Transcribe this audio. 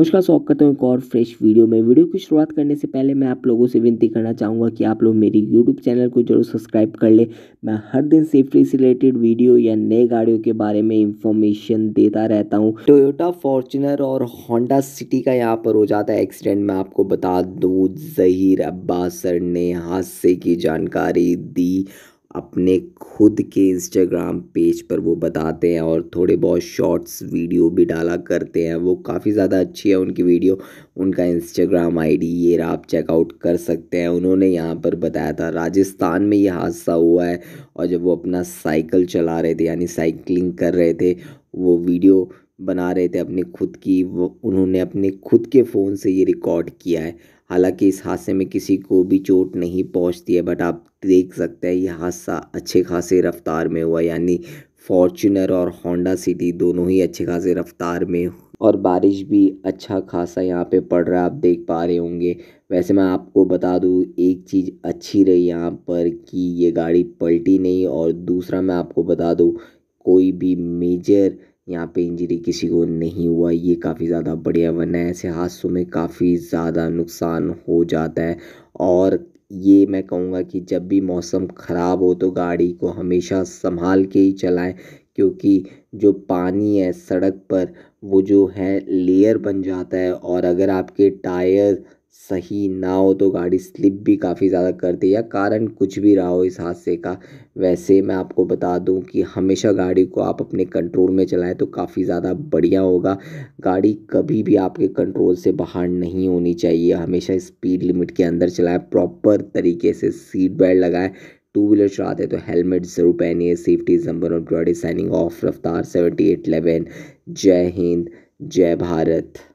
नमस्कार स्वागत करता हूँ एक और फ्रेश वीडियो में वीडियो की शुरुआत करने से पहले मैं आप लोगों से विनती करना चाहूँगा कि आप लोग मेरी यूट्यूब चैनल को जरूर सब्सक्राइब कर ले मैं हर दिन सेफ्टी से रिलेटेड वीडियो या नए गाड़ियों के बारे में इंफॉर्मेशन देता रहता हूँ टोयोटा फॉर्चुनर और होंडा सिटी का यहाँ पर हो जाता है एक्सीडेंट मैं आपको बता दूँ जहीर अब्बास सर ने हादसे की जानकारी दी अपने खुद के इंस्टाग्राम पेज पर वो बताते हैं और थोड़े बहुत शॉर्ट्स वीडियो भी डाला करते हैं वो काफ़ी ज़्यादा अच्छी है उनकी वीडियो उनका इंस्टाग्राम आईडी ये रहा आप चेकआउट कर सकते हैं उन्होंने यहाँ पर बताया था राजस्थान में ये हादसा हुआ है और जब वो अपना साइकिल चला रहे थे यानी साइकिलिंग कर रहे थे वो वीडियो बना रहे थे अपने खुद की वो उन्होंने अपने खुद के फ़ोन से ये रिकॉर्ड किया है हालांकि इस हादसे में किसी को भी चोट नहीं पहुंचती है बट आप देख सकते हैं यह हादसा अच्छे खासे रफ्तार में हुआ यानी फॉर्चुनर और होंडा सिटी दोनों ही अच्छे खासे रफ्तार में और बारिश भी अच्छा खासा यहाँ पे पड़ रहा है आप देख पा रहे होंगे वैसे मैं आपको बता दूँ एक चीज़ अच्छी रही यहाँ पर कि ये गाड़ी पलटी नहीं और दूसरा मैं आपको बता दूँ कोई भी मेजर यहाँ पे इंजरी किसी को नहीं हुआ ये काफ़ी ज़्यादा बढ़िया वरना ऐसे हादसों में काफ़ी ज़्यादा नुकसान हो जाता है और ये मैं कहूँगा कि जब भी मौसम ख़राब हो तो गाड़ी को हमेशा संभाल के ही चलाएं क्योंकि जो पानी है सड़क पर वो जो है लेयर बन जाता है और अगर आपके टायर सही ना हो तो गाड़ी स्लिप भी काफ़ी ज़्यादा करती है या कारण कुछ भी रहा हो इस हादसे का वैसे मैं आपको बता दूं कि हमेशा गाड़ी को आप अपने कंट्रोल में चलाएं तो काफ़ी ज़्यादा बढ़िया होगा गाड़ी कभी भी आपके कंट्रोल से बाहर नहीं होनी चाहिए हमेशा स्पीड लिमिट के अंदर चलाएं प्रॉपर तरीके से सीट बेल्ट लगाएं टू व्हीलर चलाते हैं तो हेलमेट ज़रूर पहनिए safety number of signing off रफ्तार सेवेंटी एट जय हिंद जय भारत